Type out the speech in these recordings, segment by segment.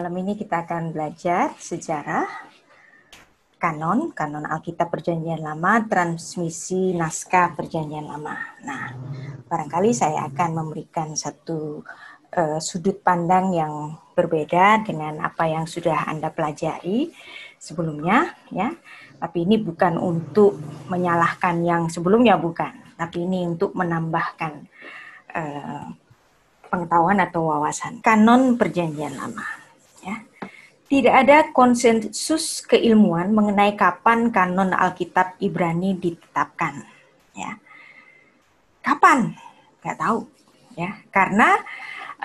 Malam ini kita akan belajar sejarah kanon, kanon Alkitab Perjanjian Lama, transmisi naskah Perjanjian Lama. Nah, barangkali saya akan memberikan satu uh, sudut pandang yang berbeda dengan apa yang sudah Anda pelajari sebelumnya, ya. Tapi ini bukan untuk menyalahkan yang sebelumnya, bukan. Tapi ini untuk menambahkan uh, pengetahuan atau wawasan. Kanon Perjanjian Lama. Tidak ada konsensus keilmuan mengenai kapan kanon Alkitab Ibrani ditetapkan. Ya. Kapan? Tidak tahu. Ya, karena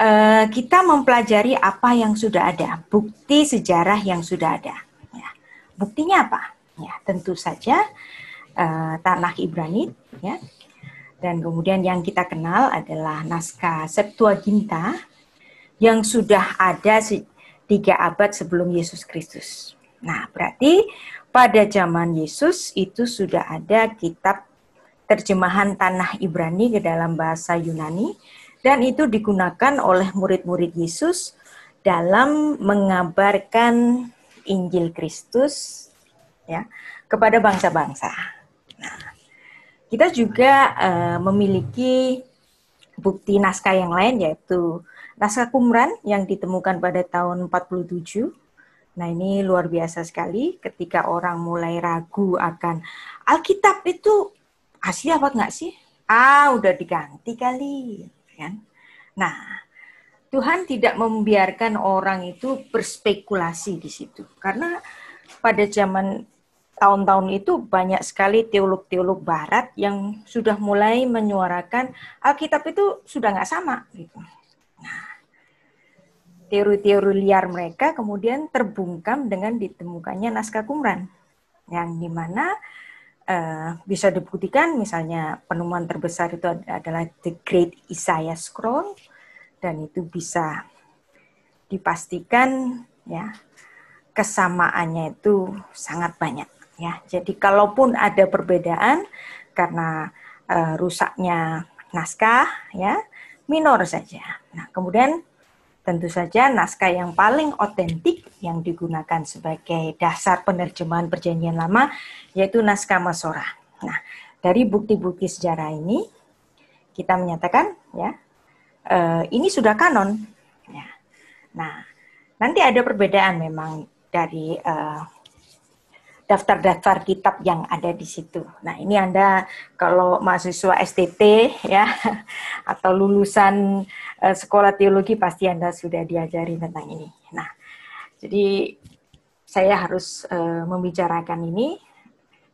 eh, kita mempelajari apa yang sudah ada, bukti sejarah yang sudah ada. Ya. Buktinya apa? Ya, tentu saja eh, tanah Ibrani. Ya. Dan kemudian yang kita kenal adalah naskah Septuaginta yang sudah ada se tiga abad sebelum Yesus Kristus. Nah, berarti pada zaman Yesus itu sudah ada kitab terjemahan Tanah Ibrani ke dalam bahasa Yunani dan itu digunakan oleh murid-murid Yesus dalam mengabarkan Injil Kristus ya kepada bangsa-bangsa. Nah, kita juga uh, memiliki bukti naskah yang lain yaitu Naskah Kumran yang ditemukan pada tahun 47. Nah, ini luar biasa sekali ketika orang mulai ragu akan Alkitab itu asli apa enggak sih? Ah, udah diganti kali, kan? Nah, Tuhan tidak membiarkan orang itu berspekulasi di situ. Karena pada zaman tahun-tahun itu banyak sekali teolog-teolog barat yang sudah mulai menyuarakan Alkitab itu sudah nggak sama gitu teori-teori liar mereka kemudian terbungkam dengan ditemukannya naskah Qumran yang dimana uh, eh, bisa dibuktikan misalnya penemuan terbesar itu adalah The Great Isaiah Scroll dan itu bisa dipastikan ya kesamaannya itu sangat banyak ya. Jadi kalaupun ada perbedaan karena uh, rusaknya naskah ya minor saja. Nah, kemudian Tentu saja naskah yang paling otentik yang digunakan sebagai dasar penerjemahan perjanjian lama yaitu naskah Masora. Nah, dari bukti-bukti sejarah ini kita menyatakan ya eh, ini sudah kanon. Ya. Nah, nanti ada perbedaan memang dari eh, daftar-daftar kitab yang ada di situ. Nah, ini Anda kalau mahasiswa STT ya atau lulusan eh, sekolah teologi pasti Anda sudah diajari tentang ini. Nah, jadi saya harus eh, membicarakan ini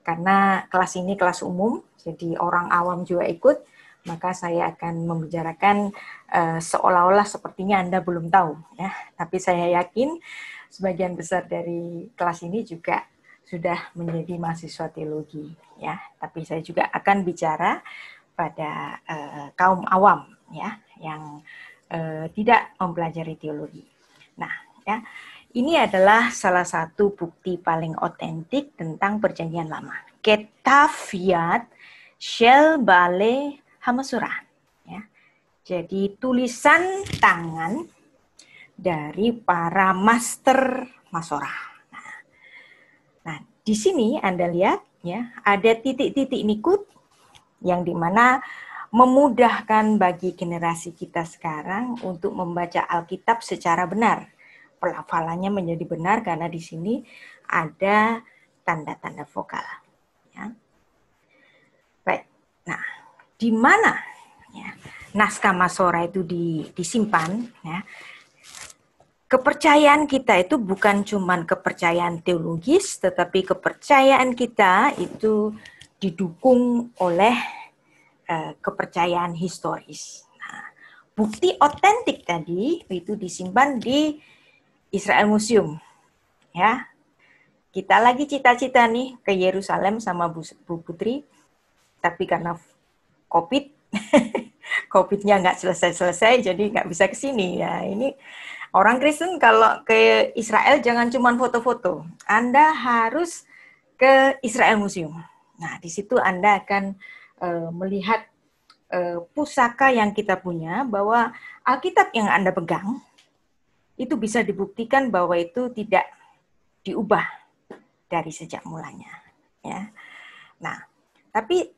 karena kelas ini kelas umum, jadi orang awam juga ikut, maka saya akan membicarakan eh, seolah-olah sepertinya Anda belum tahu ya, tapi saya yakin sebagian besar dari kelas ini juga sudah menjadi mahasiswa teologi ya, tapi saya juga akan bicara pada uh, kaum awam ya yang uh, tidak mempelajari teologi. Nah, ya. Ini adalah salah satu bukti paling otentik tentang perjanjian lama. Ketafiat shell Bale Hamasura. Ya. Jadi tulisan tangan dari para master Masora. Di sini Anda lihat ya, ada titik-titik nikut yang dimana memudahkan bagi generasi kita sekarang untuk membaca Alkitab secara benar. Pelafalannya menjadi benar karena di sini ada tanda-tanda vokal. Ya. Baik, nah di mana ya, naskah Masora itu disimpan? Ya kepercayaan kita itu bukan cuma kepercayaan teologis, tetapi kepercayaan kita itu didukung oleh uh, kepercayaan historis. Nah, bukti otentik tadi itu disimpan di Israel Museum. Ya. Kita lagi cita-cita nih ke Yerusalem sama Bu, Bu Putri, tapi karena COVID, COVID-nya nggak selesai-selesai, jadi nggak bisa ke sini. Ya, ini Orang Kristen kalau ke Israel jangan cuma foto-foto. Anda harus ke Israel Museum. Nah, di situ Anda akan uh, melihat uh, pusaka yang kita punya bahwa Alkitab yang Anda pegang itu bisa dibuktikan bahwa itu tidak diubah dari sejak mulanya, ya. Nah, tapi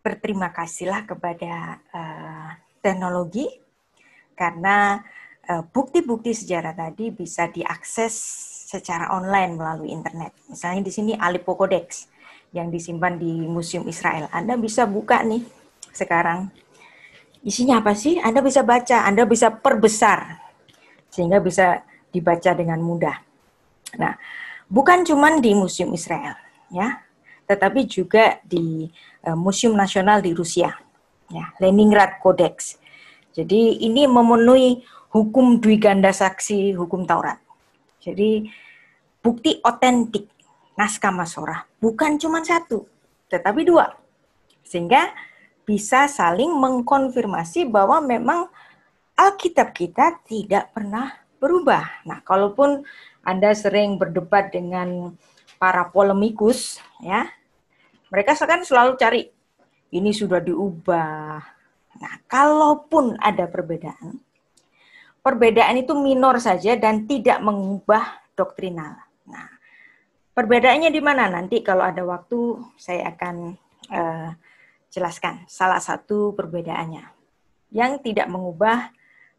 berterima kasihlah kepada uh, teknologi karena Eh, bukti-bukti sejarah tadi bisa diakses secara online melalui internet. Misalnya di sini Alipo Codex yang disimpan di Museum Israel. Anda bisa buka nih sekarang. Isinya apa sih? Anda bisa baca, Anda bisa perbesar sehingga bisa dibaca dengan mudah. Nah, bukan cuma di Museum Israel ya, tetapi juga di eh, Museum Nasional di Rusia ya, Leningrad Codex. Jadi ini memenuhi hukum Dwi Ganda Saksi hukum Taurat. Jadi bukti otentik naskah Masora bukan cuma satu, tetapi dua. Sehingga bisa saling mengkonfirmasi bahwa memang Alkitab kita tidak pernah berubah. Nah, kalaupun Anda sering berdebat dengan para polemikus, ya, mereka akan selalu cari ini sudah diubah. Nah, kalaupun ada perbedaan, perbedaan itu minor saja dan tidak mengubah doktrinal. Nah, perbedaannya di mana nanti kalau ada waktu saya akan uh, jelaskan salah satu perbedaannya yang tidak mengubah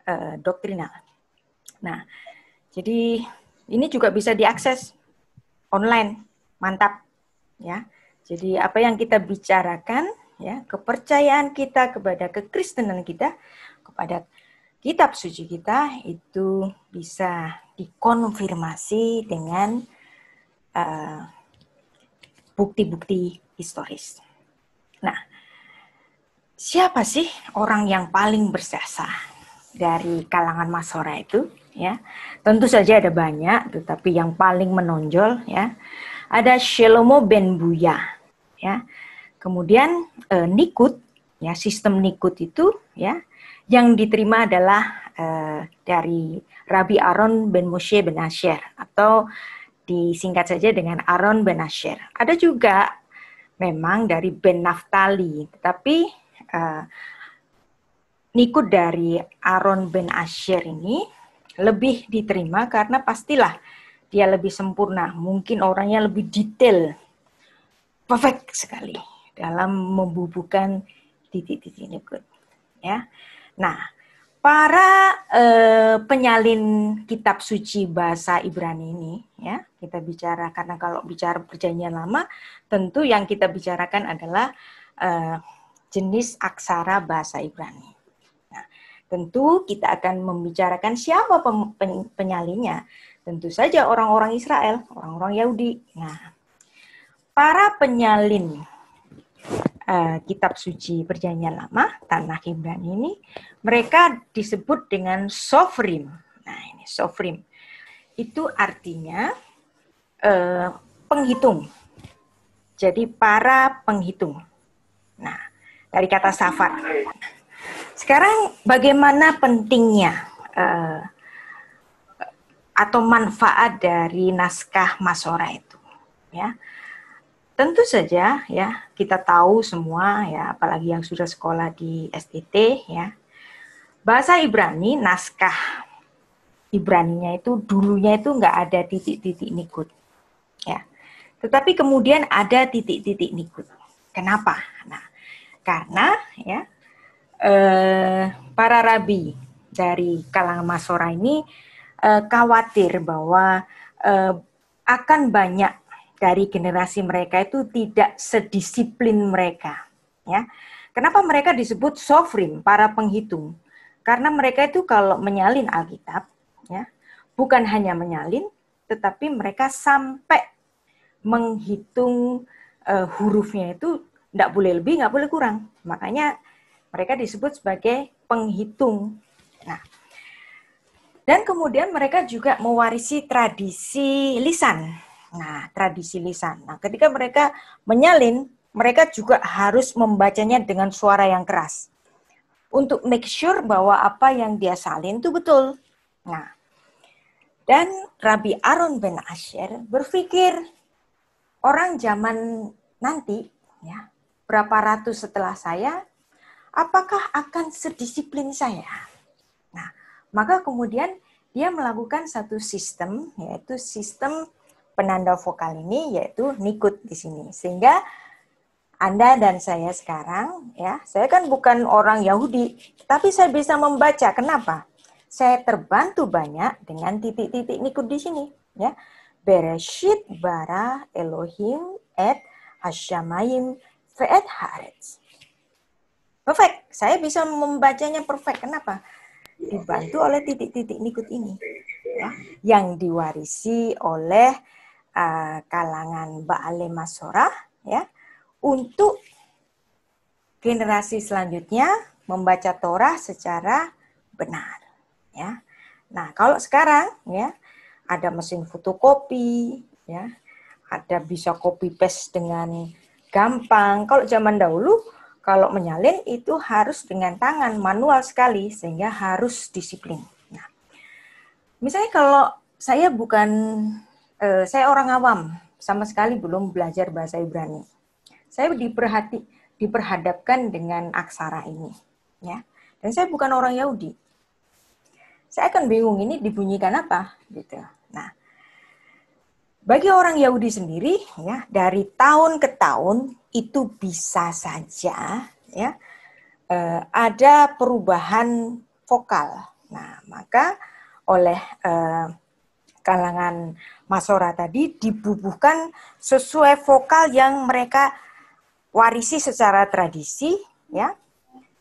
uh, doktrinal. Nah, jadi ini juga bisa diakses online, mantap ya. Jadi apa yang kita bicarakan ya, kepercayaan kita kepada kekristenan kita kepada kitab suci kita itu bisa dikonfirmasi dengan bukti eh, bukti-bukti historis. Nah, siapa sih orang yang paling berjasa dari kalangan Masora itu? Ya, tentu saja ada banyak, tetapi yang paling menonjol ya ada Shelomo ben Buya. Ya, kemudian eh, Nikut, ya sistem Nikut itu ya yang diterima adalah uh, dari Rabi Aaron ben Moshe ben Asher atau disingkat saja dengan Aaron ben Asher. Ada juga memang dari ben Naftali, tetapi uh, Nikut dari Aaron ben Asher ini lebih diterima karena pastilah dia lebih sempurna, mungkin orangnya lebih detail, perfect sekali dalam membubuhkan titik-titik Nikut. Ya, Nah, para eh, penyalin kitab suci bahasa Ibrani ini ya, kita bicara karena kalau bicara perjanjian lama, tentu yang kita bicarakan adalah eh, jenis aksara bahasa Ibrani. Nah, tentu kita akan membicarakan siapa penyalinnya. Tentu saja orang-orang Israel, orang-orang Yahudi. Nah, para penyalin Eh, kitab suci Perjanjian Lama, Tanah Ibrani ini, mereka disebut dengan sofrim. Nah, ini sofrim. Itu artinya uh, penghitung. Jadi para penghitung. Nah, dari kata safar. Sekarang bagaimana pentingnya uh, atau manfaat dari naskah Masora itu? Ya, Tentu saja ya kita tahu semua ya apalagi yang sudah sekolah di STT ya bahasa Ibrani naskah Ibraninya itu dulunya itu nggak ada titik-titik nikut ya tetapi kemudian ada titik-titik nikut kenapa nah karena ya eh, para rabi dari kalangan Masora ini eh, khawatir bahwa eh, akan banyak dari generasi mereka itu tidak sedisiplin mereka. Ya, kenapa mereka disebut sofrim para penghitung? Karena mereka itu kalau menyalin Alkitab, ya, bukan hanya menyalin, tetapi mereka sampai menghitung uh, hurufnya itu tidak boleh lebih, nggak boleh kurang. Makanya mereka disebut sebagai penghitung. Nah, dan kemudian mereka juga mewarisi tradisi lisan. Nah, tradisi lisan. Nah, ketika mereka menyalin, mereka juga harus membacanya dengan suara yang keras. Untuk make sure bahwa apa yang dia salin itu betul. Nah, dan Rabbi Aaron ben Asher berpikir orang zaman nanti, ya, berapa ratus setelah saya, apakah akan sedisiplin saya? Nah, maka kemudian dia melakukan satu sistem, yaitu sistem penanda vokal ini yaitu nikut di sini. Sehingga Anda dan saya sekarang ya, saya kan bukan orang Yahudi, tapi saya bisa membaca. Kenapa? Saya terbantu banyak dengan titik-titik nikut di sini ya. Bereshit bara Elohim et hasyamayim ve'et haaretz. Perfect. Saya bisa membacanya perfect. Kenapa? Dibantu oleh titik-titik nikut ini. Ya. Yang diwarisi oleh uh, kalangan Ba'ale Masorah ya untuk generasi selanjutnya membaca Torah secara benar ya. Nah, kalau sekarang ya ada mesin fotokopi ya, ada bisa copy paste dengan gampang. Kalau zaman dahulu kalau menyalin itu harus dengan tangan manual sekali sehingga harus disiplin. Nah, misalnya kalau saya bukan uh, saya orang awam, sama sekali belum belajar bahasa Ibrani. Saya diperhati diperhadapkan dengan aksara ini, ya. Dan saya bukan orang Yahudi. Saya akan bingung ini dibunyikan apa, gitu. Nah, bagi orang Yahudi sendiri, ya dari tahun ke tahun itu bisa saja, ya eh, ada perubahan vokal. Nah, maka oleh eh, kalangan Masora tadi dibubuhkan sesuai vokal yang mereka warisi secara tradisi ya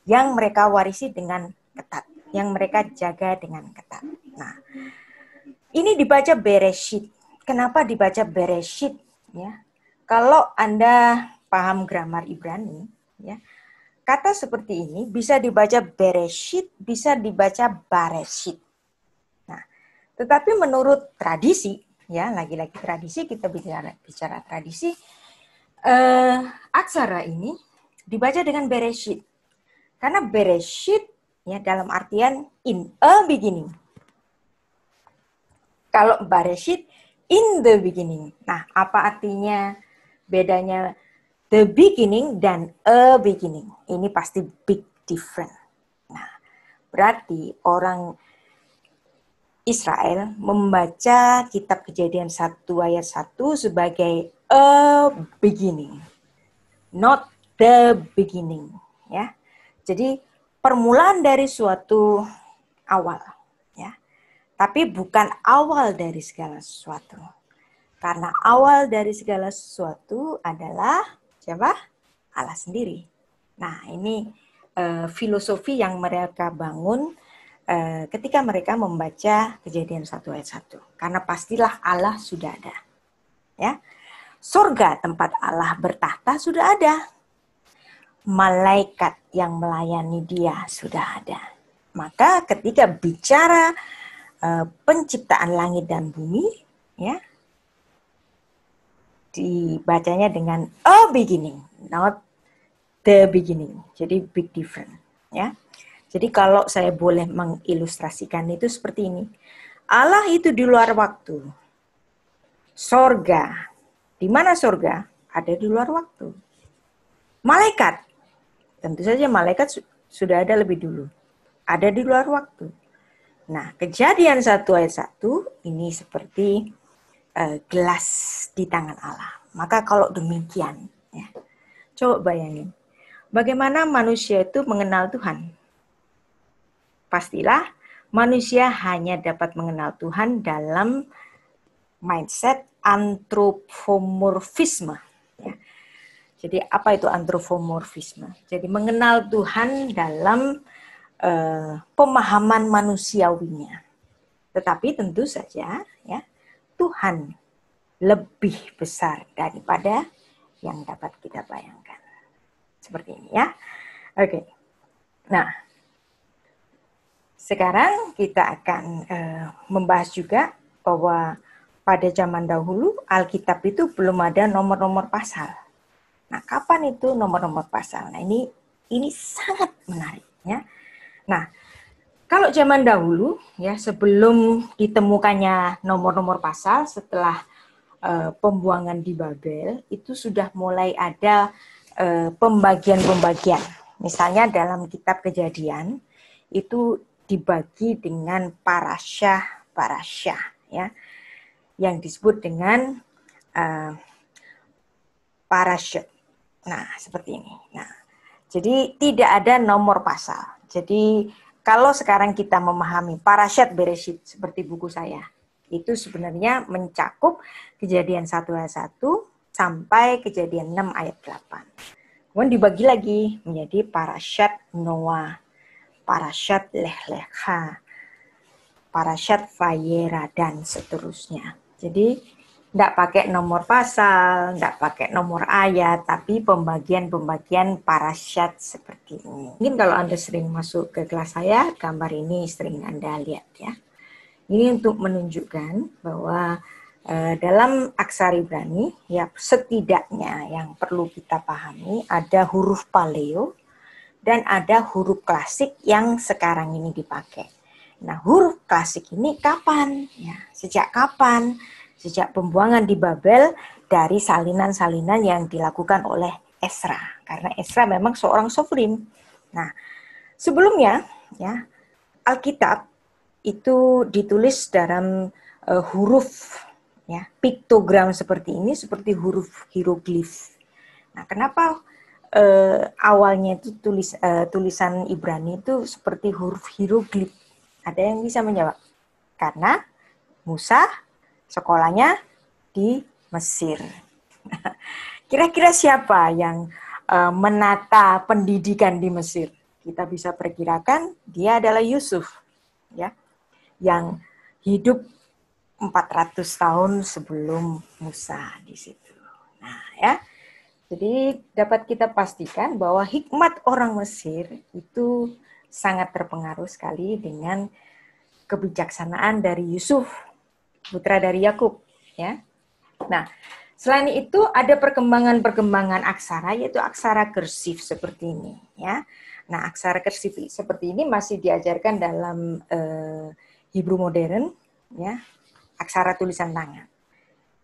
yang mereka warisi dengan ketat yang mereka jaga dengan ketat. Nah, ini dibaca bereshit. Kenapa dibaca bereshit ya? Kalau Anda paham grammar Ibrani ya, kata seperti ini bisa dibaca bereshit, bisa dibaca bareshit tetapi menurut tradisi, ya lagi-lagi tradisi kita bicara bicara tradisi, eh, aksara ini dibaca dengan bereshit. Karena bereshit ya dalam artian in a beginning. Kalau bereshit in the beginning. Nah, apa artinya bedanya the beginning dan a beginning? Ini pasti big different. Nah, berarti orang Israel membaca kitab kejadian 1 ayat 1 sebagai a beginning, not the beginning. ya. Jadi permulaan dari suatu awal. ya. Tapi bukan awal dari segala sesuatu. Karena awal dari segala sesuatu adalah siapa? Allah sendiri. Nah ini uh, filosofi yang mereka bangun Eh, ketika mereka membaca kejadian 1 ayat 1. Karena pastilah Allah sudah ada. Ya. Surga tempat Allah bertahta sudah ada. Malaikat yang melayani dia sudah ada. Maka ketika bicara e, penciptaan langit dan bumi, ya dibacanya dengan a beginning, not the beginning. Jadi big different ya. Jadi kalau saya boleh mengilustrasikan itu seperti ini. Allah itu di luar waktu. Sorga. Di mana sorga? Ada di luar waktu. Malaikat. Tentu saja malaikat sudah ada lebih dulu. Ada di luar waktu. Nah, kejadian satu ayat satu ini seperti uh, gelas di tangan Allah. Maka kalau demikian, ya, coba bayangin. Bagaimana manusia itu mengenal Tuhan? Pastilah manusia hanya dapat mengenal Tuhan dalam mindset antropomorfisme. Ya. Jadi apa itu antropomorfisme? Jadi mengenal Tuhan dalam uh, pemahaman manusiawinya. Tetapi tentu saja ya Tuhan lebih besar daripada yang dapat kita bayangkan. Seperti ini ya. Oke. Okay. Nah, sekarang kita akan uh, membahas juga bahwa pada zaman dahulu Alkitab itu belum ada nomor-nomor pasal. Nah, kapan itu nomor-nomor pasal? Nah, ini ini sangat menarik ya. Nah, kalau zaman dahulu ya sebelum ditemukannya nomor-nomor pasal setelah uh, pembuangan di Babel itu sudah mulai ada eh, pembagian-pembagian. Uh, Misalnya dalam kitab Kejadian itu dibagi dengan parasyah parasyah ya. Yang disebut dengan uh, Nah, seperti ini. Nah, jadi tidak ada nomor pasal. Jadi kalau sekarang kita memahami parasyat beresit seperti buku saya, itu sebenarnya mencakup kejadian 1 ayat 1 sampai kejadian 6 ayat 8. Kemudian dibagi lagi menjadi parasyat Noah Parashat Lehlecha, Parashat Fayera, dan seterusnya. Jadi, tidak pakai nomor pasal, tidak pakai nomor ayat, tapi pembagian-pembagian parasyat seperti ini. Mungkin kalau Anda sering masuk ke kelas saya, gambar ini sering Anda lihat ya. Ini untuk menunjukkan bahwa e, dalam aksara Ibrani, ya setidaknya yang perlu kita pahami ada huruf paleo dan ada huruf klasik yang sekarang ini dipakai. Nah, huruf klasik ini kapan? Ya, sejak kapan? Sejak pembuangan di Babel dari salinan-salinan yang dilakukan oleh Esra. Karena Esra memang seorang sofrim. Nah, sebelumnya ya Alkitab itu ditulis dalam uh, huruf ya, piktogram seperti ini seperti huruf hieroglif. Nah, kenapa uh, awalnya itu tulis uh, tulisan Ibrani itu seperti huruf hieroglif. Ada yang bisa menjawab? Karena Musa sekolahnya di Mesir. Kira-kira siapa yang uh, menata pendidikan di Mesir? Kita bisa perkirakan dia adalah Yusuf, ya, yang hidup 400 tahun sebelum Musa di situ. Nah, ya jadi dapat kita pastikan bahwa hikmat orang Mesir itu sangat terpengaruh sekali dengan kebijaksanaan dari Yusuf, putra dari Yakub, ya. Nah, selain itu ada perkembangan-perkembangan aksara yaitu aksara kursif seperti ini, ya. Nah, aksara kursif seperti ini masih diajarkan dalam eh, Hebrew modern, ya. Aksara tulisan tangan.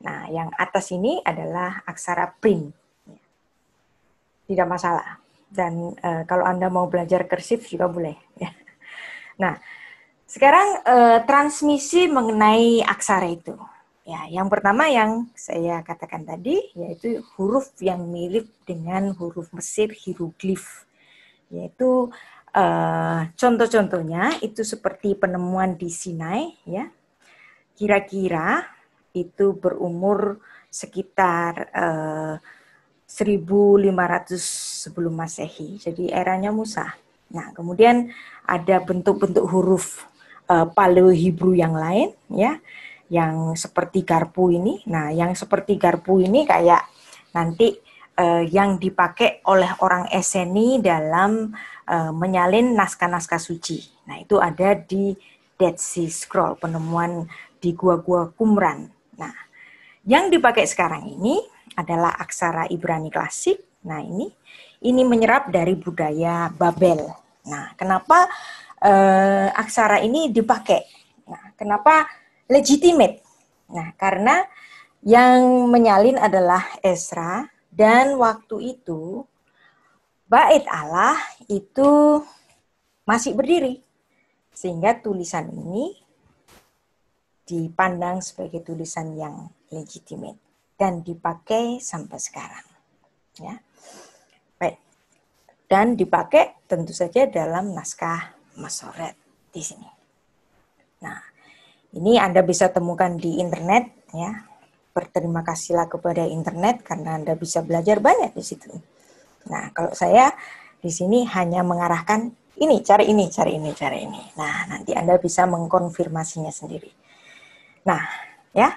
Nah, yang atas ini adalah aksara print tidak masalah. Dan uh, kalau Anda mau belajar kersif juga boleh. Ya. Nah, sekarang eh, transmisi mengenai aksara itu. Ya, yang pertama yang saya katakan tadi yaitu huruf yang mirip dengan huruf Mesir hieroglif. Yaitu eh, contoh-contohnya itu seperti penemuan di Sinai ya. Kira-kira itu berumur sekitar eh, 1500 sebelum Masehi. Jadi eranya Musa. Nah, kemudian ada bentuk-bentuk huruf uh, eh, Paleo Hebrew yang lain ya, yang seperti garpu ini. Nah, yang seperti garpu ini kayak nanti uh, yang dipakai oleh orang Eseni dalam uh, menyalin naskah-naskah suci. Nah, itu ada di Dead Sea Scroll, penemuan di gua-gua Qumran. Nah, yang dipakai sekarang ini adalah aksara Ibrani klasik. Nah, ini ini menyerap dari budaya Babel. Nah, kenapa eh, aksara ini dipakai? Nah, kenapa legitimate? Nah, karena yang menyalin adalah Esra dan waktu itu bait Allah itu masih berdiri. Sehingga tulisan ini dipandang sebagai tulisan yang legitimate dan dipakai sampai sekarang. Ya. Baik. Dan dipakai tentu saja dalam naskah Masoret di sini. Nah, ini Anda bisa temukan di internet ya. Berterima kasihlah kepada internet karena Anda bisa belajar banyak di situ. Nah, kalau saya di sini hanya mengarahkan ini, cari ini, cari ini, cari ini. Nah, nanti Anda bisa mengkonfirmasinya sendiri. Nah, ya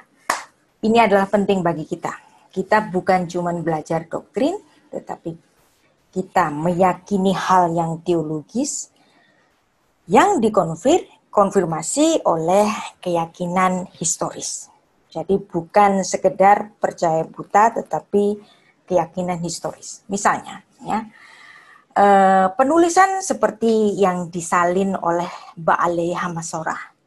ini adalah penting bagi kita. Kita bukan cuma belajar doktrin, tetapi kita meyakini hal yang teologis yang dikonfir konfirmasi oleh keyakinan historis. Jadi bukan sekedar percaya buta tetapi keyakinan historis. Misalnya, ya. Eh, penulisan seperti yang disalin oleh Baalei Hamasora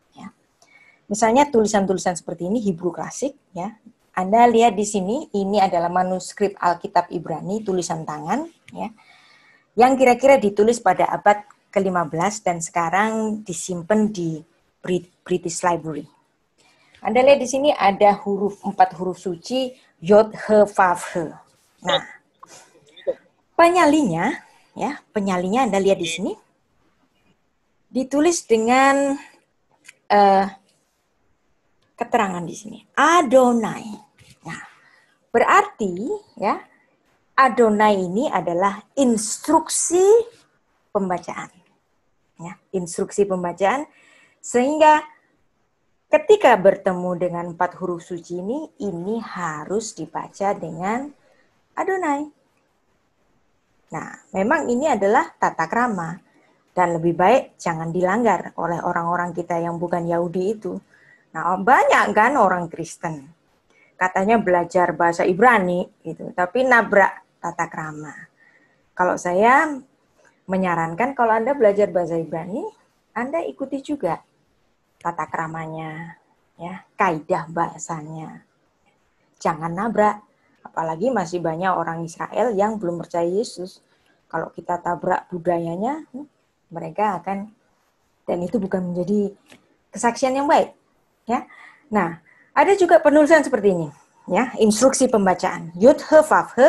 Misalnya tulisan-tulisan seperti ini Hebrew klasik ya. Anda lihat di sini ini adalah manuskrip Alkitab Ibrani tulisan tangan ya. Yang kira-kira ditulis pada abad ke-15 dan sekarang disimpan di British Library. Anda lihat di sini ada huruf empat huruf suci Yod He Vav He. Nah, penyalinya ya, penyalinya Anda lihat di sini ditulis dengan uh, keterangan di sini. Adonai. Nah, berarti ya Adonai ini adalah instruksi pembacaan. Ya, instruksi pembacaan sehingga ketika bertemu dengan empat huruf suci ini ini harus dibaca dengan Adonai. Nah, memang ini adalah tata krama dan lebih baik jangan dilanggar oleh orang-orang kita yang bukan Yahudi itu Nah, banyak kan orang Kristen. Katanya belajar bahasa Ibrani gitu, tapi nabrak tata krama. Kalau saya menyarankan kalau Anda belajar bahasa Ibrani, Anda ikuti juga tata kramanya, ya, kaidah bahasanya. Jangan nabrak, apalagi masih banyak orang Israel yang belum percaya Yesus. Kalau kita tabrak budayanya, hmm, mereka akan dan itu bukan menjadi kesaksian yang baik Ya. Nah, ada juga penulisan seperti ini, ya, instruksi pembacaan. Yud he vav he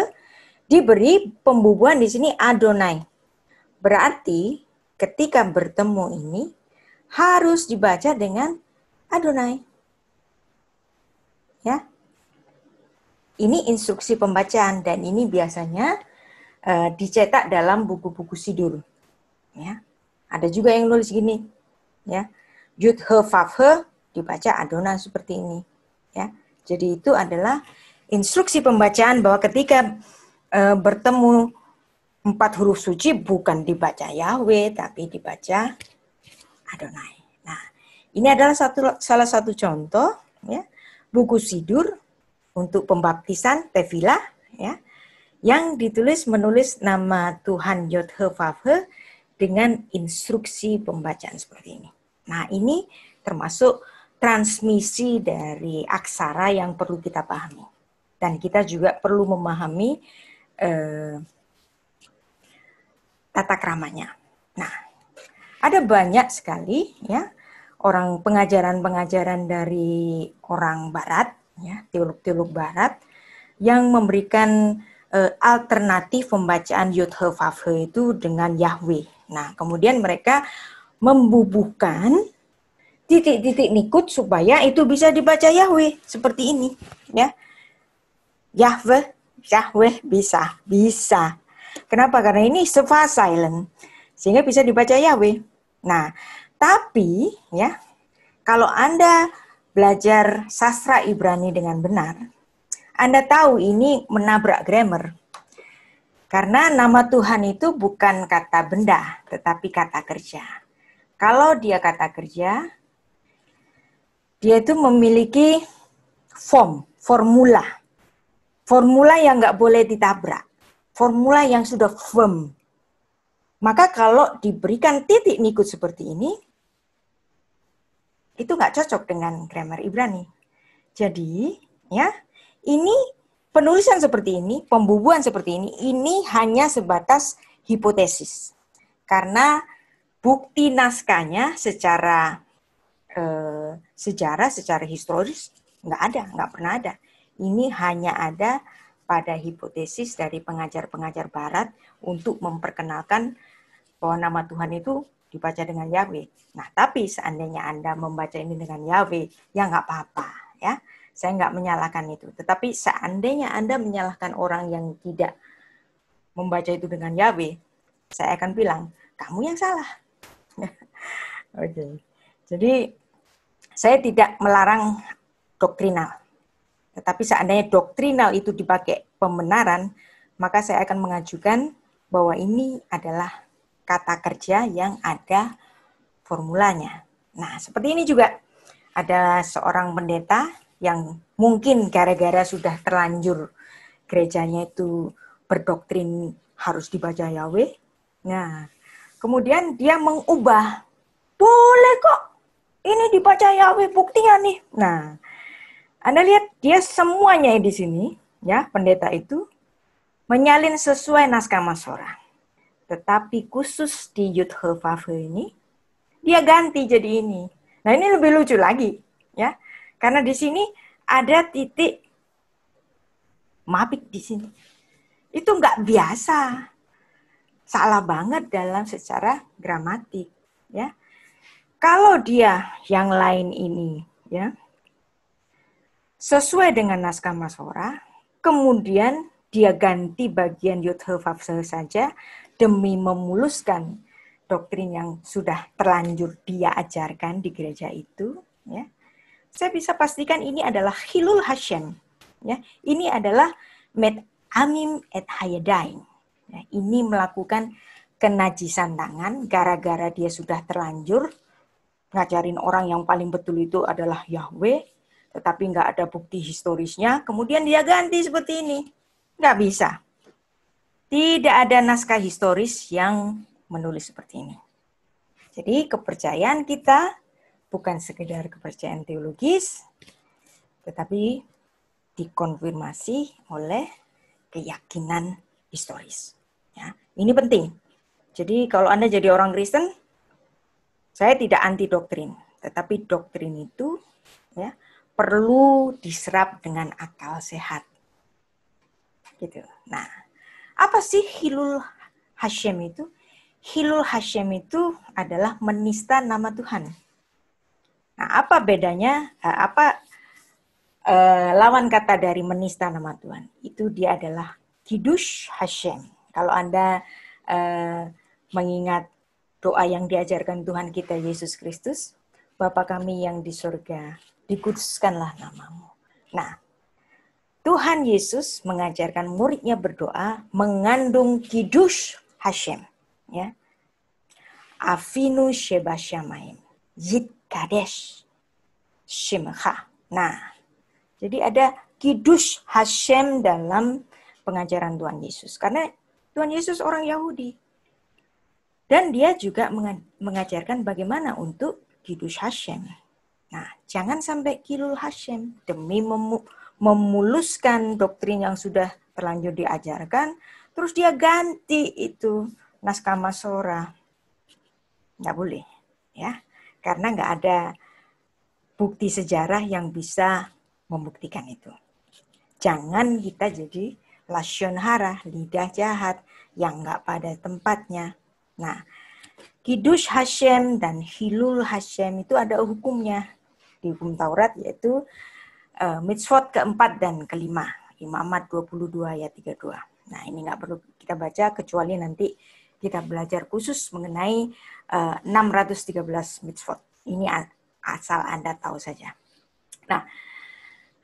diberi pembubuhan di sini Adonai. Berarti ketika bertemu ini harus dibaca dengan Adonai. Ya. Ini instruksi pembacaan dan ini biasanya uh, dicetak dalam buku-buku sidur. Ya. Ada juga yang nulis gini, ya. Yud he vav he dibaca adonan seperti ini ya. Jadi itu adalah instruksi pembacaan bahwa ketika e, bertemu empat huruf suci bukan dibaca Yahweh tapi dibaca Adonai. Nah, ini adalah satu salah satu contoh ya buku sidur untuk pembaptisan tevila ya yang ditulis menulis nama Tuhan Yodhe dengan instruksi pembacaan seperti ini. Nah, ini termasuk transmisi dari aksara yang perlu kita pahami. Dan kita juga perlu memahami eh, tata kramanya. Nah, ada banyak sekali ya orang pengajaran-pengajaran dari orang barat ya teolog-teolog barat yang memberikan eh, alternatif pembacaan Yudhul He itu dengan Yahweh. Nah, kemudian mereka membubuhkan titik-titik nikut supaya itu bisa dibaca Yahweh seperti ini ya Yahweh Yahweh bisa bisa kenapa karena ini sefa silent sehingga bisa dibaca Yahweh nah tapi ya kalau anda belajar sastra Ibrani dengan benar anda tahu ini menabrak grammar karena nama Tuhan itu bukan kata benda tetapi kata kerja kalau dia kata kerja dia itu memiliki form, formula. Formula yang nggak boleh ditabrak. Formula yang sudah firm. Maka kalau diberikan titik nikut seperti ini, itu nggak cocok dengan grammar Ibrani. Jadi, ya, ini penulisan seperti ini, pembubuhan seperti ini, ini hanya sebatas hipotesis. Karena bukti naskahnya secara Eh, sejarah secara historis nggak ada, nggak pernah ada. Ini hanya ada pada hipotesis dari pengajar-pengajar Barat untuk memperkenalkan bahwa nama Tuhan itu dibaca dengan Yahweh. Nah, tapi seandainya Anda membaca ini dengan Yahweh, ya nggak apa-apa ya. Saya nggak menyalahkan itu. Tetapi seandainya Anda menyalahkan orang yang tidak membaca itu dengan Yahweh, saya akan bilang, kamu yang salah. Oke. okay. Jadi saya tidak melarang doktrinal. Tetapi seandainya doktrinal itu dipakai pembenaran, maka saya akan mengajukan bahwa ini adalah kata kerja yang ada formulanya. Nah, seperti ini juga ada seorang pendeta yang mungkin gara-gara sudah terlanjur gerejanya itu berdoktrin harus dibaca Yahweh. Nah, kemudian dia mengubah, boleh kok ini dibaca Yahweh buktinya nih. Nah, Anda lihat dia semuanya di sini, ya pendeta itu menyalin sesuai naskah Masora. Tetapi khusus di Yud ini, dia ganti jadi ini. Nah ini lebih lucu lagi, ya. Karena di sini ada titik mabik di sini. Itu nggak biasa. Salah banget dalam secara gramatik, ya kalau dia yang lain ini ya sesuai dengan naskah Masora, kemudian dia ganti bagian Yud saja demi memuluskan doktrin yang sudah terlanjur dia ajarkan di gereja itu, ya. Saya bisa pastikan ini adalah Hilul Hashem, ya. Ini adalah Met Amim et Hayadain. Ya, ini melakukan kenajisan tangan gara-gara dia sudah terlanjur ngajarin orang yang paling betul itu adalah Yahweh, tetapi nggak ada bukti historisnya, kemudian dia ganti seperti ini. Nggak bisa. Tidak ada naskah historis yang menulis seperti ini. Jadi kepercayaan kita bukan sekedar kepercayaan teologis, tetapi dikonfirmasi oleh keyakinan historis. Ya, ini penting. Jadi kalau Anda jadi orang Kristen, saya tidak anti doktrin, tetapi doktrin itu ya perlu diserap dengan akal sehat. Gitu. Nah, apa sih Hilul Hashem itu? Hilul Hashem itu adalah menista nama Tuhan. Nah, apa bedanya? Eh, apa eh, lawan kata dari menista nama Tuhan? Itu dia adalah kidush Hashem. Kalau Anda eh, mengingat doa yang diajarkan Tuhan kita Yesus Kristus, Bapa kami yang di surga, dikuduskanlah namamu. Nah, Tuhan Yesus mengajarkan muridnya berdoa mengandung kidus Hashem. Ya. Avinu Sheba Shamaim, Yit Kadesh. Shimcha. Nah, jadi ada kidus Hashem dalam pengajaran Tuhan Yesus. Karena Tuhan Yesus orang Yahudi. Dan dia juga mengajarkan bagaimana untuk kidush Hashem. Nah, jangan sampai kilul Hashem demi memuluskan doktrin yang sudah terlanjur diajarkan, terus dia ganti itu naskah masora. Nggak boleh, ya. Karena nggak ada bukti sejarah yang bisa membuktikan itu. Jangan kita jadi lasyon hara, lidah jahat yang nggak pada tempatnya. Nah, Kidush Hashem dan Hilul Hashem itu ada hukumnya di hukum Taurat yaitu uh, mitzvot keempat dan kelima. Imamat 22 ayat 32. Nah ini nggak perlu kita baca kecuali nanti kita belajar khusus mengenai uh, eh, 613 mitzvot. Ini asal Anda tahu saja. Nah,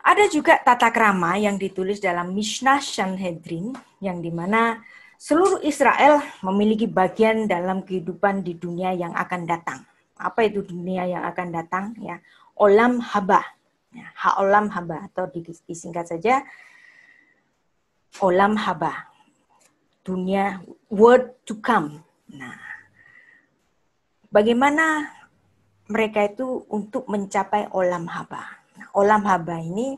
ada juga tata krama yang ditulis dalam Mishnah Sanhedrin yang dimana seluruh Israel memiliki bagian dalam kehidupan di dunia yang akan datang. Apa itu dunia yang akan datang? Ya, olam haba, ya, Olam haba atau disingkat saja olam haba, dunia world to come. Nah, bagaimana mereka itu untuk mencapai olam haba? Nah, olam haba ini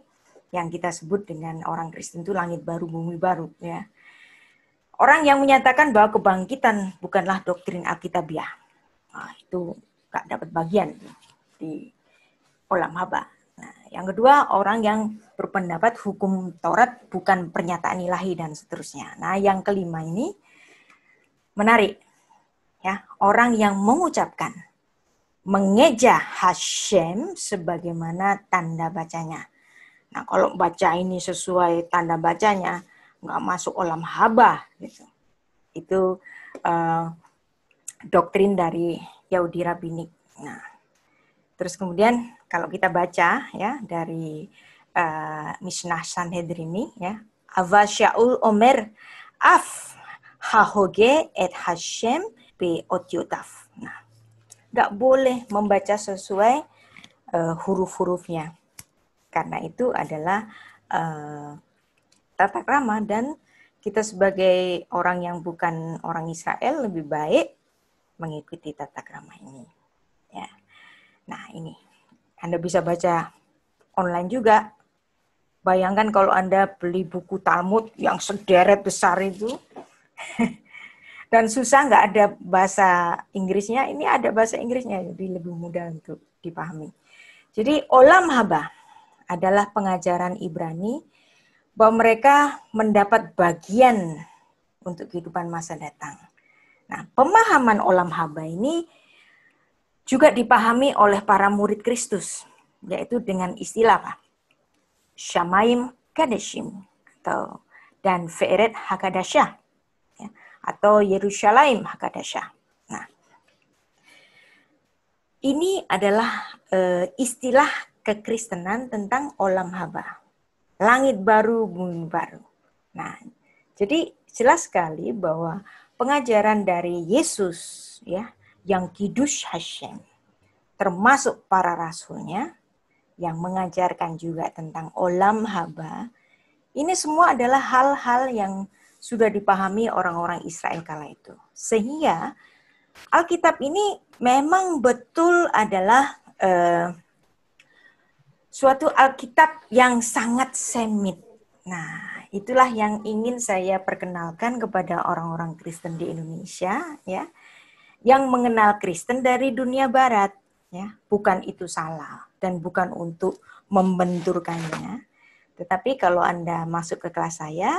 yang kita sebut dengan orang Kristen itu langit baru, bumi baru, ya Orang yang menyatakan bahwa kebangkitan bukanlah doktrin Alkitabiah. Nah, itu gak dapat bagian di olam haba. Nah, yang kedua, orang yang berpendapat hukum Taurat bukan pernyataan ilahi dan seterusnya. Nah, yang kelima ini menarik. Ya, orang yang mengucapkan mengeja Hashem sebagaimana tanda bacanya. Nah, kalau baca ini sesuai tanda bacanya, nggak masuk olam haba gitu itu uh, doktrin dari Yahudi rabbinik nah terus kemudian kalau kita baca ya dari uh, eh, Mishnah ini ya shaul omer af hahoge et hashem be otiotaf nah nggak boleh membaca sesuai uh, huruf-hurufnya karena itu adalah uh, tata krama dan kita sebagai orang yang bukan orang Israel lebih baik mengikuti tata krama ini. Ya. Nah, ini. Anda bisa baca online juga. Bayangkan kalau Anda beli buku Talmud yang sederet besar itu, dan susah nggak ada bahasa Inggrisnya, ini ada bahasa Inggrisnya, jadi lebih mudah untuk dipahami. Jadi olam haba adalah pengajaran Ibrani bahwa mereka mendapat bagian untuk kehidupan masa datang. Nah, pemahaman olam haba ini juga dipahami oleh para murid Kristus, yaitu dengan istilah apa? Shamaim Kadeshim atau dan Fe'eret Hakadasha ya, atau Yerushalaim Hakadasha. Nah, ini adalah e, istilah kekristenan tentang olam haba langit baru, bumi baru. Nah, jadi jelas sekali bahwa pengajaran dari Yesus ya yang kidus Hashem termasuk para rasulnya yang mengajarkan juga tentang olam haba ini semua adalah hal-hal yang sudah dipahami orang-orang Israel kala itu sehingga Alkitab ini memang betul adalah eh, suatu Alkitab yang sangat semit. Nah, itulah yang ingin saya perkenalkan kepada orang-orang Kristen di Indonesia ya, yang mengenal Kristen dari dunia barat ya. Bukan itu salah dan bukan untuk membenturkannya. Tetapi kalau Anda masuk ke kelas saya,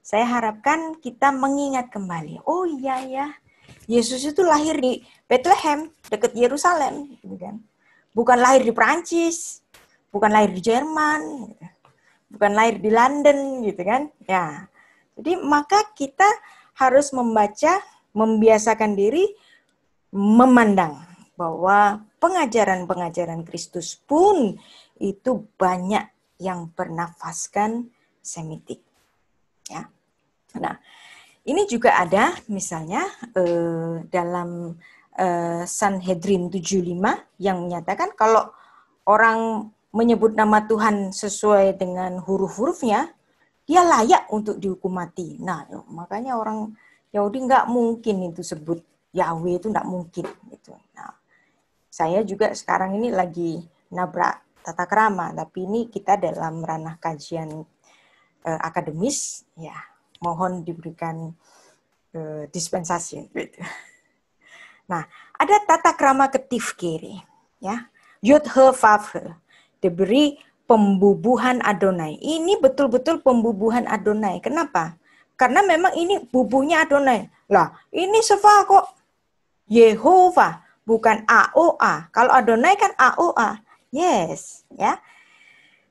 saya harapkan kita mengingat kembali. Oh iya ya, Yesus itu lahir di Bethlehem, dekat Yerusalem, gitu kan. Bukan lahir di Prancis bukan lahir di Jerman, gitu. bukan lahir di London gitu kan. Ya. Jadi maka kita harus membaca, membiasakan diri memandang bahwa pengajaran-pengajaran Kristus pun itu banyak yang bernafaskan semitik. Ya. Nah, ini juga ada misalnya eh, dalam eh, Sanhedrin 75 yang menyatakan kalau orang menyebut nama Tuhan sesuai dengan huruf-hurufnya, dia layak untuk dihukum mati. Nah, makanya orang Yahudi nggak mungkin itu sebut Yahweh itu nggak mungkin. Gitu. Nah, saya juga sekarang ini lagi nabrak tata kerama, tapi ini kita dalam ranah kajian eh, akademis, ya mohon diberikan eh, dispensasi. Gitu. Nah, ada tata kerama ketif kiri, ya. Yud he diberi pembubuhan Adonai. Ini betul-betul pembubuhan Adonai. Kenapa? Karena memang ini bubuhnya Adonai. Lah, ini Sefa kok Yehova, bukan AOA. Kalau Adonai kan AOA. Yes, ya.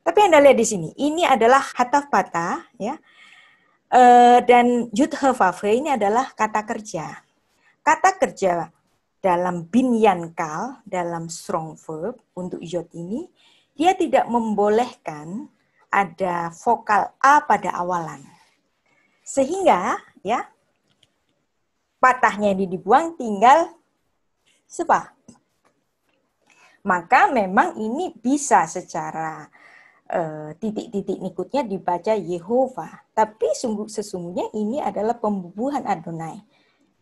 Tapi Anda lihat di sini, ini adalah hataf bata ya. E, dan yudhevave ini adalah kata kerja. Kata kerja dalam binyankal, dalam strong verb untuk yod ini dia tidak membolehkan ada vokal A pada awalan. Sehingga ya patahnya yang dibuang tinggal sepa. Maka memang ini bisa secara eh, titik-titik uh, nikutnya dibaca Yehova. Tapi sungguh sesungguhnya ini adalah pembubuhan Adonai.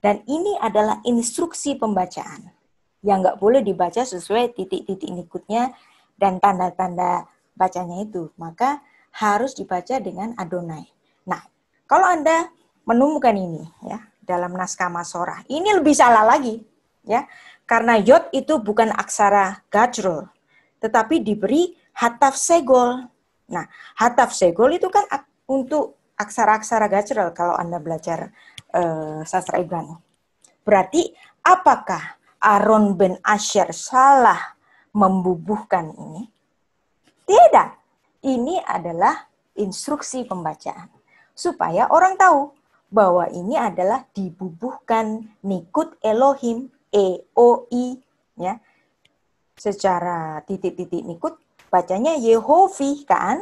Dan ini adalah instruksi pembacaan yang nggak boleh dibaca sesuai titik-titik nikutnya dan tanda-tanda bacanya itu, maka harus dibaca dengan Adonai. Nah, kalau Anda menemukan ini ya dalam naskah masora, ini lebih salah lagi ya. Karena yod itu bukan aksara gajrul, tetapi diberi hataf segol. Nah, hataf segol itu kan untuk aksara-aksara gajrul kalau Anda belajar uh, sastra Ibrani. Berarti apakah Aaron ben Asher salah membubuhkan ini? Tidak. Ini adalah instruksi pembacaan. Supaya orang tahu bahwa ini adalah dibubuhkan nikut Elohim, E-O-I, ya. Secara titik-titik nikut, bacanya Yehovi, kan?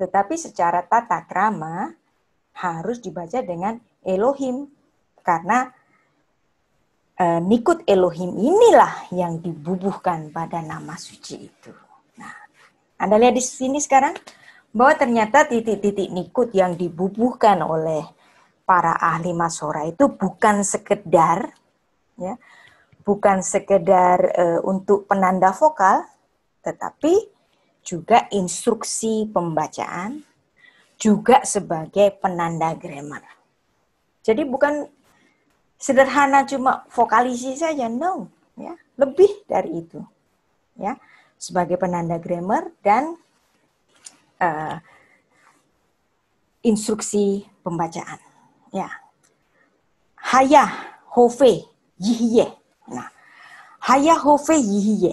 Tetapi secara tata krama harus dibaca dengan Elohim, karena Eh, nikut Elohim inilah yang dibubuhkan pada nama suci itu. Nah, Anda lihat di sini sekarang bahwa ternyata titik-titik nikut yang dibubuhkan oleh para ahli masora itu bukan sekedar ya, bukan sekedar e, untuk penanda vokal tetapi juga instruksi pembacaan juga sebagai penanda grammar. Jadi bukan sederhana cuma vokalisi saja no ya lebih dari itu ya sebagai penanda grammar dan uh, instruksi pembacaan ya haya hove, yihye nah haya hove, yihye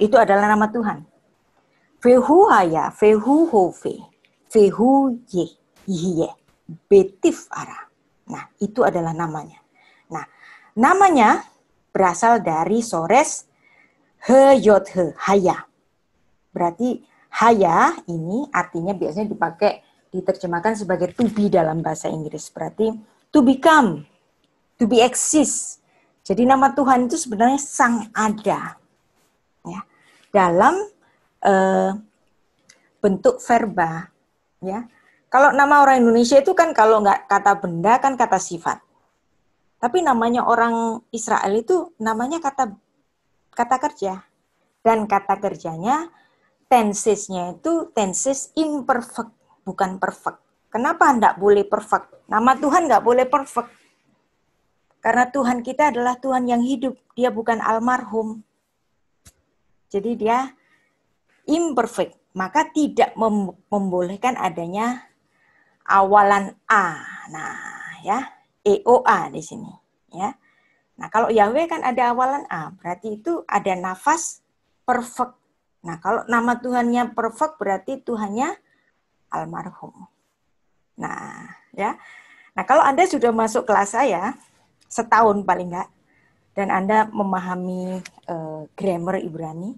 itu adalah nama Tuhan fehu haya fehu hove, fehu ye yihye betif ara nah itu adalah namanya Namanya berasal dari Sores he yod he, haya. Berarti haya ini artinya biasanya dipakai diterjemahkan sebagai to be dalam bahasa Inggris. Berarti to become, to be exist. Jadi nama Tuhan itu sebenarnya sang ada. Ya. Dalam uh, bentuk verba, ya. Kalau nama orang Indonesia itu kan kalau nggak kata benda kan kata sifat. Tapi namanya orang Israel itu namanya kata kata kerja dan kata kerjanya tensesnya itu tenses imperfect bukan perfect. Kenapa tidak boleh perfect? Nama Tuhan nggak boleh perfect. Karena Tuhan kita adalah Tuhan yang hidup, dia bukan almarhum. Jadi dia imperfect, maka tidak membolehkan adanya awalan A. Nah, ya, EOA di sini, ya. Nah, kalau Yahweh kan ada awalan A, berarti itu ada nafas perfect. Nah, kalau nama Tuhannya perfect berarti Tuhannya almarhum. Nah, ya. Nah, kalau Anda sudah masuk kelas saya setahun paling enggak dan Anda memahami uh, grammar Ibrani,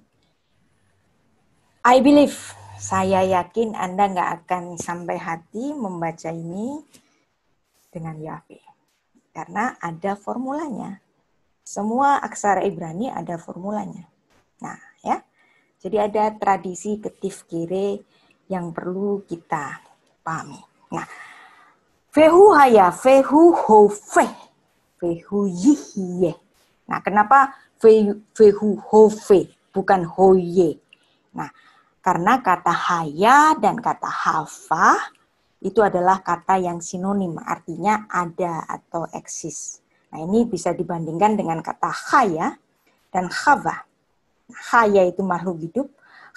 I believe, saya yakin Anda nggak akan sampai hati membaca ini dengan Yahweh karena ada formulanya. Semua aksara Ibrani ada formulanya. Nah, ya. Jadi ada tradisi ketif kire yang perlu kita pahami. Nah, fehu haya, fehu hofe, fehu yihye. Nah, kenapa fe, fehu hofe bukan hoye? Nah, karena kata haya dan kata hafah itu adalah kata yang sinonim, artinya ada atau eksis. Nah, ini bisa dibandingkan dengan kata haya dan khava. Haya itu makhluk hidup,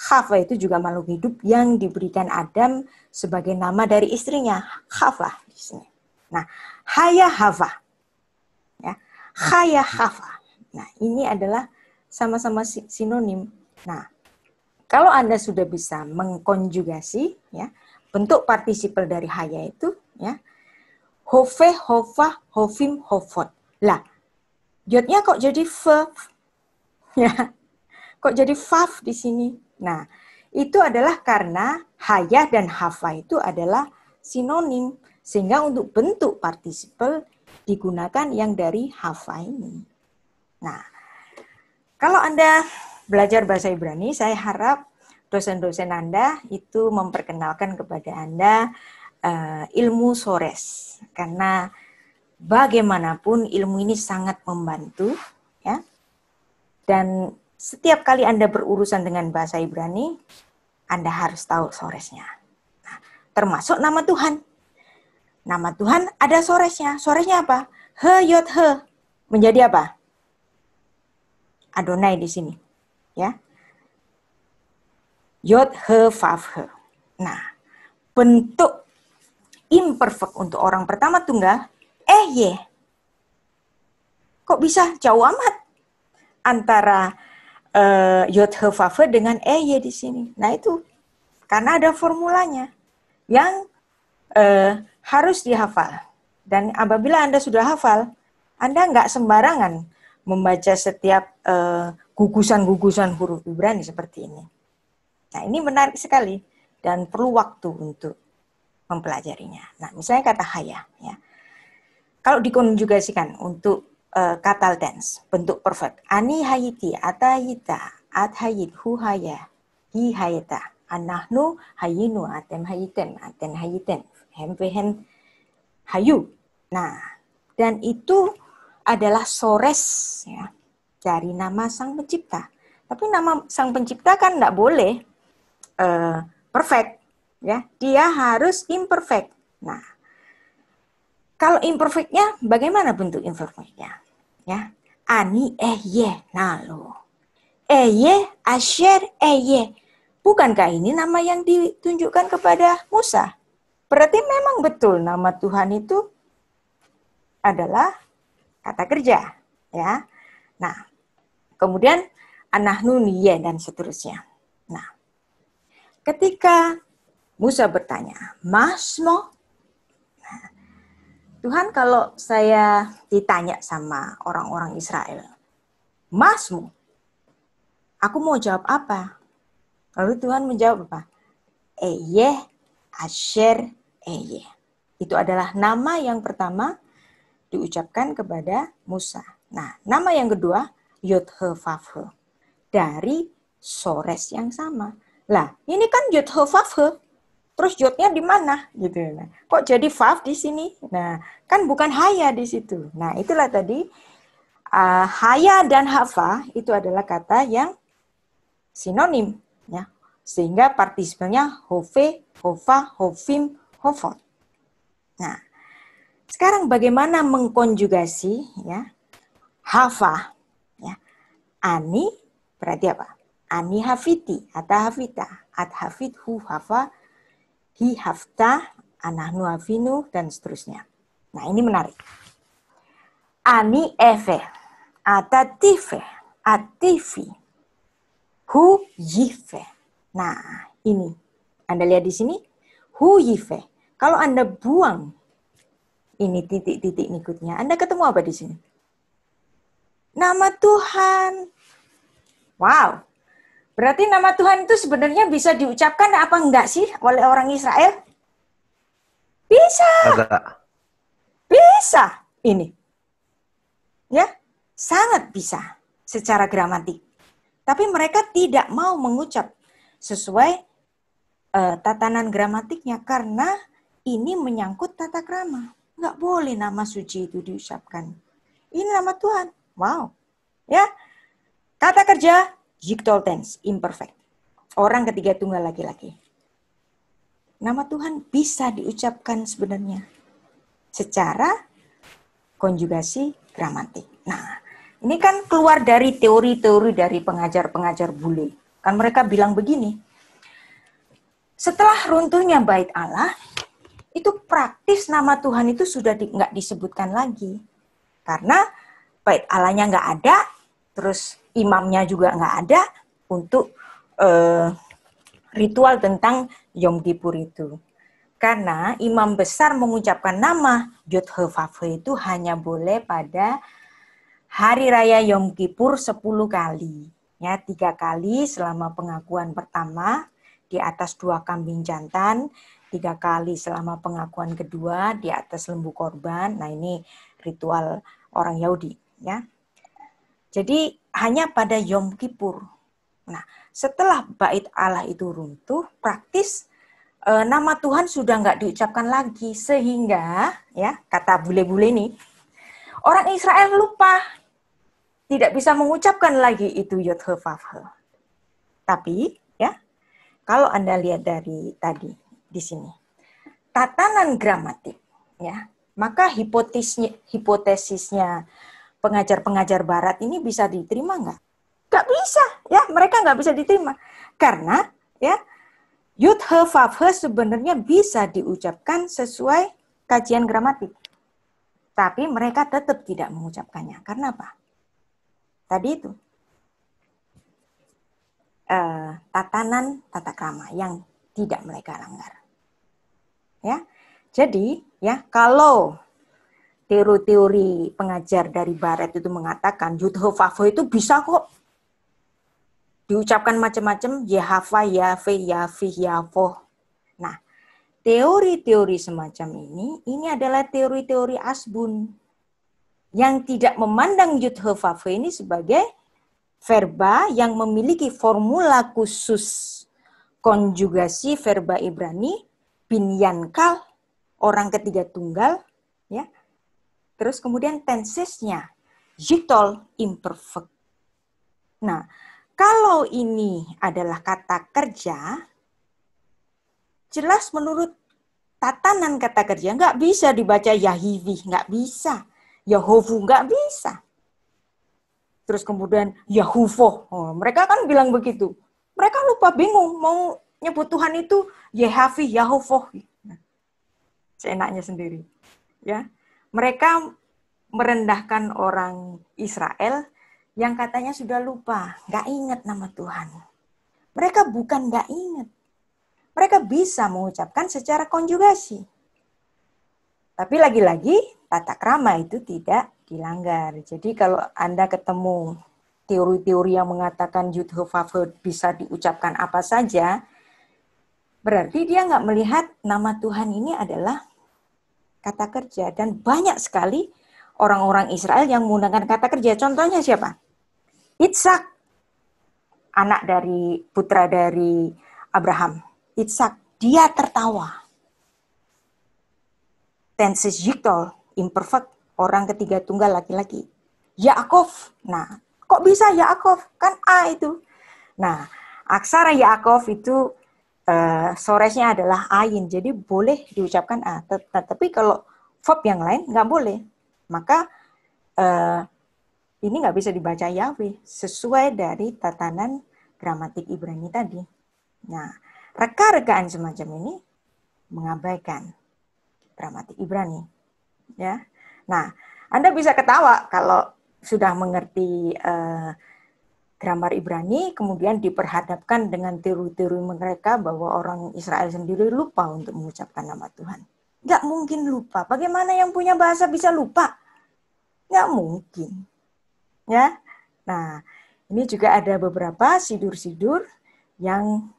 khava itu juga makhluk hidup yang diberikan Adam sebagai nama dari istrinya, khava Nah, haya hava. Ya, haya hava. Nah, ini adalah sama-sama sinonim. Nah, kalau Anda sudah bisa mengkonjugasi ya bentuk partisipal dari haya itu ya hove hova hovim hovot lah jodnya kok jadi f ya kok jadi faf di sini nah itu adalah karena haya dan hafa itu adalah sinonim sehingga untuk bentuk partisipal digunakan yang dari hafa ini nah kalau anda belajar bahasa Ibrani saya harap dosen-dosen Anda itu memperkenalkan kepada Anda uh, ilmu sores karena bagaimanapun ilmu ini sangat membantu ya. Dan setiap kali Anda berurusan dengan bahasa Ibrani, Anda harus tahu soresnya. Nah, termasuk nama Tuhan. Nama Tuhan ada soresnya. Soresnya apa? He yot he. Menjadi apa? Adonai di sini. Ya, Yod, he, vav, he. Nah, bentuk imperfect untuk orang pertama tunggal, eh, ye. Kok bisa jauh amat antara uh, yod, he, vav, he dengan eh, ye di sini? Nah, itu. Karena ada formulanya yang uh, harus dihafal. Dan apabila Anda sudah hafal, Anda nggak sembarangan membaca setiap eh, gugusan-gugusan uh, gugusan -gugusan huruf Ibrani seperti ini. Nah, ini menarik sekali dan perlu waktu untuk mempelajarinya. Nah, misalnya kata haya ya. Kalau dikonjugasikan untuk uh, kata tense bentuk perfect. Ani hayiti atahita athayit hu haya hi hayata anahnu hayinu atem hayiten aten hayiten hempehen hayu. Nah, dan itu adalah sores ya dari nama sang pencipta. Tapi nama sang pencipta kan tidak boleh Eh, perfect ya dia harus imperfect nah kalau imperfectnya bagaimana bentuk imperfectnya ya ani eh ye nalo eh ye asher eh ye bukankah ini nama yang ditunjukkan kepada Musa berarti memang betul nama Tuhan itu adalah kata kerja ya nah kemudian anahnu ye dan seterusnya Ketika Musa bertanya, Masmo, nah, Tuhan kalau saya ditanya sama orang-orang Israel, Masmo, aku mau jawab apa? Lalu Tuhan menjawab apa? Eyeh Asher Eyeh. Itu adalah nama yang pertama diucapkan kepada Musa. Nah, nama yang kedua, Yodhe He Dari Sores yang sama lah, ini kan jod he Terus jodnya di mana gitu. Nah, kok jadi faf di sini? Nah, kan bukan haya di situ. Nah, itulah tadi uh, haya dan hafa itu adalah kata yang sinonim ya. Sehingga partisipnya hove, hova, hovim, hovot. Nah, sekarang bagaimana mengkonjugasi ya? Hafa ya. Ani berarti apa? Ani hafiti, ata hafita, at hafid hu hafa, hi hafta, anahnu hafinu, dan seterusnya. Nah ini menarik. Ani efe, ata tife, atifi, hu yife. Nah ini, Anda lihat di sini, hu yife. Kalau Anda buang ini titik-titik nikutnya, Anda ketemu apa di sini? Nama Tuhan. Wow, Berarti nama Tuhan itu sebenarnya bisa diucapkan apa enggak sih oleh orang Israel? Bisa. Bisa ini. Ya, sangat bisa secara gramatik. Tapi mereka tidak mau mengucap sesuai uh, tatanan gramatiknya karena ini menyangkut tata krama. Enggak boleh nama suci itu diucapkan. Ini nama Tuhan. Wow. Ya. Kata kerja Jigtol tense, imperfect. Orang ketiga tunggal laki-laki. Nama Tuhan bisa diucapkan sebenarnya secara konjugasi gramatik. Nah, ini kan keluar dari teori-teori dari pengajar-pengajar bule. Kan mereka bilang begini, setelah runtuhnya bait Allah, itu praktis nama Tuhan itu sudah di, disebutkan lagi. Karena bait Allahnya nggak ada, terus imamnya juga nggak ada untuk uh, ritual tentang Yom Kippur itu. Karena imam besar mengucapkan nama Yud itu hanya boleh pada hari raya Yom Kippur 10 kali. Ya, tiga kali selama pengakuan pertama di atas dua kambing jantan, tiga kali selama pengakuan kedua di atas lembu korban. Nah, ini ritual orang Yahudi, ya. Jadi hanya pada Yom Kippur. Nah, setelah bait Allah itu runtuh, praktis e, nama Tuhan sudah nggak diucapkan lagi sehingga ya kata bule-bule ini orang Israel lupa tidak bisa mengucapkan lagi itu yod Tapi ya kalau Anda lihat dari tadi di sini tatanan gramatik ya maka hipotesisnya hipotesisnya pengajar-pengajar Barat ini bisa diterima nggak? Nggak bisa, ya mereka nggak bisa diterima karena ya yud he sebenarnya bisa diucapkan sesuai kajian gramatik, tapi mereka tetap tidak mengucapkannya. Karena apa? Tadi itu uh, tatanan tata krama yang tidak mereka langgar. Ya, jadi ya kalau teori-teori pengajar dari Barat itu mengatakan Yudhovavo itu bisa kok diucapkan macam-macam Yehava, ya Yahve, Yahvi, Yahvoh. Nah, teori-teori semacam ini, ini adalah teori-teori asbun yang tidak memandang Yudhovavo ini sebagai verba yang memiliki formula khusus konjugasi verba Ibrani bin orang ketiga tunggal ya Terus kemudian tensesnya, jitol imperfect. Nah, kalau ini adalah kata kerja, jelas menurut tatanan kata kerja nggak bisa dibaca Yahivi, nggak bisa. Yahovu nggak bisa. Terus kemudian Yahuvo, oh, mereka kan bilang begitu. Mereka lupa bingung mau nyebut Tuhan itu Yehavi, Yahovo. Nah, seenaknya sendiri. Ya, mereka merendahkan orang Israel yang katanya sudah lupa, nggak ingat nama Tuhan. Mereka bukan nggak ingat. Mereka bisa mengucapkan secara konjugasi. Tapi lagi-lagi, tata krama itu tidak dilanggar. Jadi kalau Anda ketemu teori-teori yang mengatakan Yud bisa diucapkan apa saja, berarti dia nggak melihat nama Tuhan ini adalah kata kerja dan banyak sekali orang-orang Israel yang menggunakan kata kerja. Contohnya siapa? Yitzhak, anak dari putra dari Abraham. Yitzhak, dia tertawa. Tenses jiktol imperfect, orang ketiga tunggal laki-laki. Yaakov, nah kok bisa Yaakov? Kan A itu. Nah, aksara Yaakov itu uh, sorenya adalah ain, jadi boleh diucapkan a. Tetapi nah, kalau verb yang lain nggak boleh. Maka uh, ini nggak bisa dibaca yawi sesuai dari tatanan gramatik Ibrani tadi. Nah, reka-rekaan semacam ini mengabaikan gramatik Ibrani. Ya. Nah, Anda bisa ketawa kalau sudah mengerti uh, grammar Ibrani, kemudian diperhadapkan dengan teori-teori mereka bahwa orang Israel sendiri lupa untuk mengucapkan nama Tuhan. Nggak mungkin lupa. Bagaimana yang punya bahasa bisa lupa? Nggak mungkin. Ya, Nah, ini juga ada beberapa sidur-sidur yang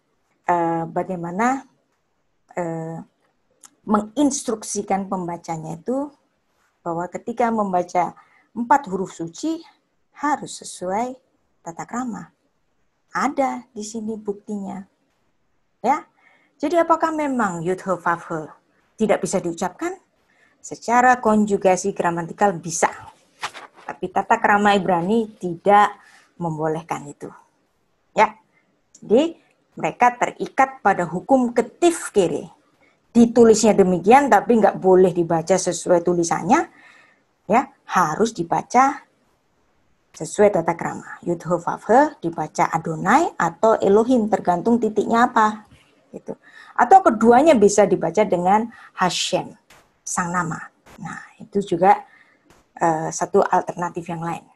eh, bagaimana eh, menginstruksikan pembacanya itu bahwa ketika membaca empat huruf suci harus sesuai tata krama. Ada di sini buktinya. Ya. Jadi apakah memang yudho vavhe tidak bisa diucapkan? Secara konjugasi gramatikal bisa. Tapi tata krama Ibrani tidak membolehkan itu. Ya. Jadi mereka terikat pada hukum ketif kiri. Ditulisnya demikian tapi nggak boleh dibaca sesuai tulisannya. Ya, harus dibaca Sesuai tata krama, Vavhe dibaca Adonai atau Elohim, tergantung titiknya apa. Gitu. Atau keduanya bisa dibaca dengan Hashem, sang nama. Nah, itu juga uh, satu alternatif yang lain.